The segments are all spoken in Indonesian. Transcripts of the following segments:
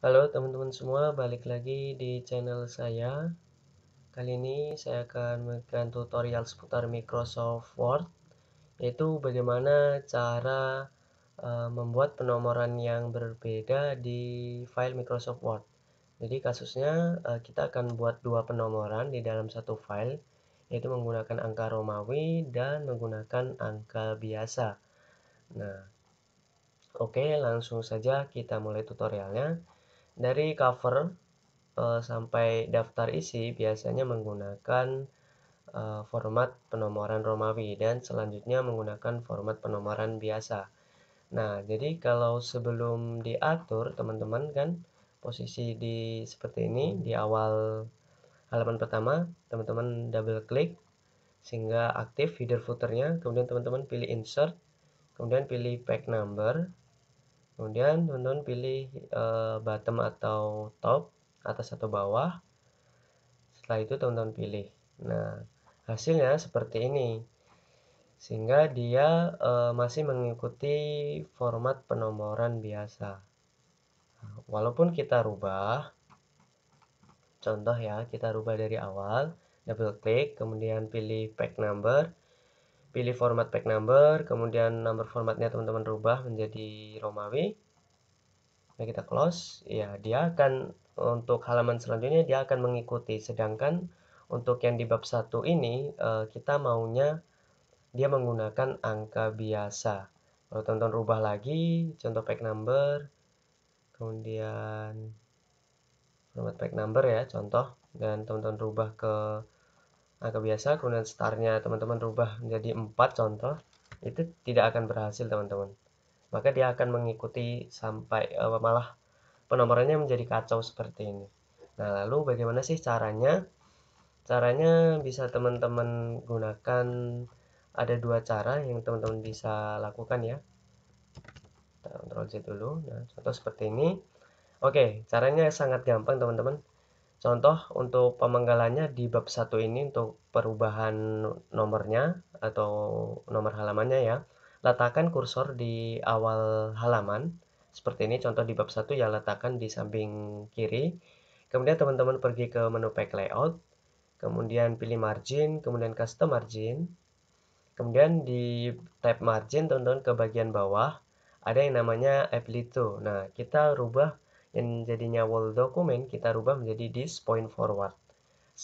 Halo teman-teman semua, balik lagi di channel saya. Kali ini saya akan memberikan tutorial seputar Microsoft Word, yaitu bagaimana cara uh, membuat penomoran yang berbeda di file Microsoft Word. Jadi kasusnya uh, kita akan buat dua penomoran di dalam satu file, yaitu menggunakan angka Romawi dan menggunakan angka biasa. Nah, oke okay, langsung saja kita mulai tutorialnya. Dari cover uh, sampai daftar isi biasanya menggunakan uh, format penomoran Romawi dan selanjutnya menggunakan format penomoran biasa. Nah, jadi kalau sebelum diatur teman-teman kan posisi di seperti ini hmm. di awal halaman pertama, teman-teman double klik sehingga aktif header footernya, kemudian teman-teman pilih insert, kemudian pilih pack number, kemudian teman-teman pilih e, bottom atau top atas atau bawah setelah itu teman-teman pilih nah hasilnya seperti ini sehingga dia e, masih mengikuti format penomoran biasa walaupun kita rubah contoh ya kita rubah dari awal double klik kemudian pilih pack number pilih format pack number, kemudian number formatnya teman-teman rubah menjadi Romawi. Nah, kita close, ya dia akan untuk halaman selanjutnya dia akan mengikuti. Sedangkan untuk yang di bab 1 ini eh, kita maunya dia menggunakan angka biasa. Kalau teman-teman rubah lagi, contoh pack number, kemudian format pack number ya contoh, dan teman-teman rubah ke angka nah, biasa kemudian startnya teman-teman rubah menjadi 4 contoh itu tidak akan berhasil teman-teman maka dia akan mengikuti sampai uh, malah penomorannya menjadi kacau seperti ini nah lalu bagaimana sih caranya caranya bisa teman-teman gunakan ada dua cara yang teman-teman bisa lakukan ya kita kontrol dulu nah contoh seperti ini oke caranya sangat gampang teman-teman Contoh untuk pemenggalannya di bab satu ini untuk perubahan nomornya atau nomor halamannya ya. Letakkan kursor di awal halaman. Seperti ini contoh di bab satu ya letakkan di samping kiri. Kemudian teman-teman pergi ke menu pack layout. Kemudian pilih margin, kemudian custom margin. Kemudian di tab margin teman-teman ke bagian bawah ada yang namanya apply Nah, kita rubah yang jadinya wall document kita rubah menjadi this point forward.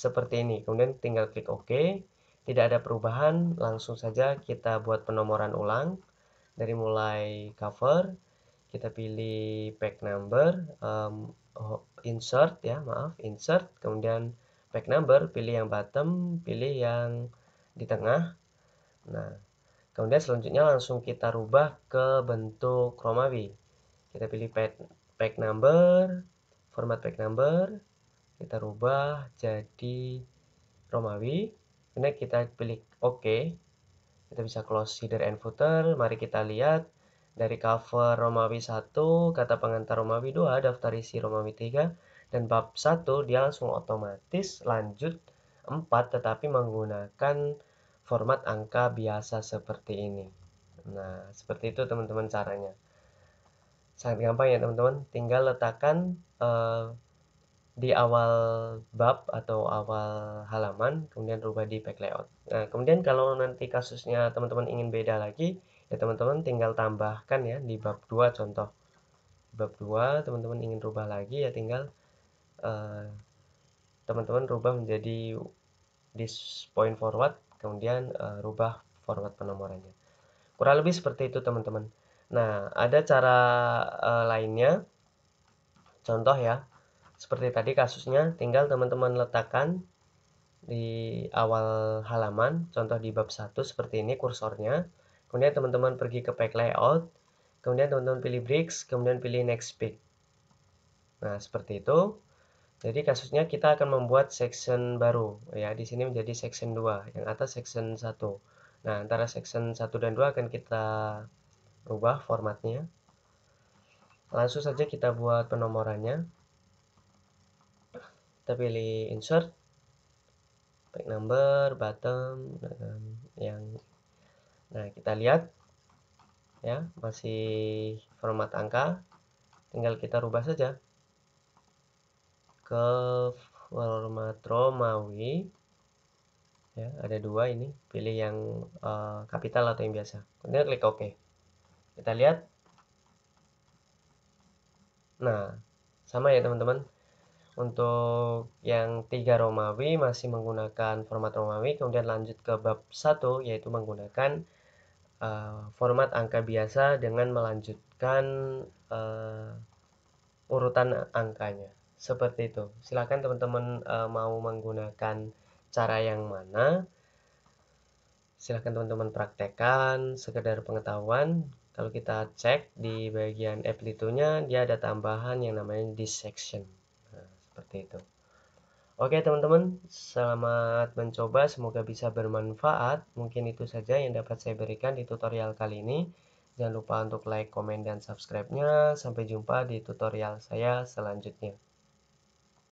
Seperti ini, kemudian tinggal klik OK. Tidak ada perubahan, langsung saja kita buat penomoran ulang. Dari mulai cover, kita pilih pack number, um, insert ya, maaf, insert. Kemudian pack number, pilih yang bottom, pilih yang di tengah. Nah, kemudian selanjutnya langsung kita rubah ke bentuk romawi Kita pilih pack pack number, format pack number, kita rubah jadi Romawi. ini kita pilih Oke, Kita bisa close header and footer. Mari kita lihat dari cover Romawi 1, kata pengantar Romawi 2, daftar isi Romawi 3, dan bab 1 dia langsung otomatis lanjut 4 tetapi menggunakan format angka biasa seperti ini. Nah, seperti itu teman-teman caranya sangat gampang ya teman-teman tinggal letakkan uh, di awal bab atau awal halaman kemudian rubah di back layout nah kemudian kalau nanti kasusnya teman-teman ingin beda lagi ya teman-teman tinggal tambahkan ya di bab 2 contoh bab 2 teman-teman ingin rubah lagi ya tinggal eh, teman-teman uh, rubah menjadi this point forward kemudian uh, rubah format penomorannya kurang lebih seperti itu teman-teman Nah, ada cara e, lainnya. Contoh ya, seperti tadi kasusnya, tinggal teman-teman letakkan di awal halaman, contoh di bab 1 seperti ini kursornya. Kemudian teman-teman pergi ke pack layout, kemudian teman-teman pilih bricks, kemudian pilih next page Nah, seperti itu. Jadi kasusnya kita akan membuat section baru ya. Di sini menjadi section 2, yang atas section 1. Nah, antara section 1 dan 2 akan kita rubah formatnya langsung saja kita buat penomorannya kita pilih insert pick number bottom yang nah kita lihat ya masih format angka tinggal kita rubah saja ke format Romawi ya ada dua ini pilih yang uh, eh, kapital atau yang biasa kemudian klik OK kita lihat nah sama ya teman-teman untuk yang tiga Romawi masih menggunakan format Romawi kemudian lanjut ke bab 1 yaitu menggunakan uh, format angka biasa dengan melanjutkan uh, urutan angkanya seperti itu silahkan teman-teman uh, mau menggunakan cara yang mana silahkan teman-teman praktekkan sekedar pengetahuan kalau kita cek di bagian amplitude-nya, dia ada tambahan yang namanya dissection. Nah, seperti itu. Oke teman-teman, selamat mencoba. Semoga bisa bermanfaat. Mungkin itu saja yang dapat saya berikan di tutorial kali ini. Jangan lupa untuk like, komen, dan subscribe-nya. Sampai jumpa di tutorial saya selanjutnya.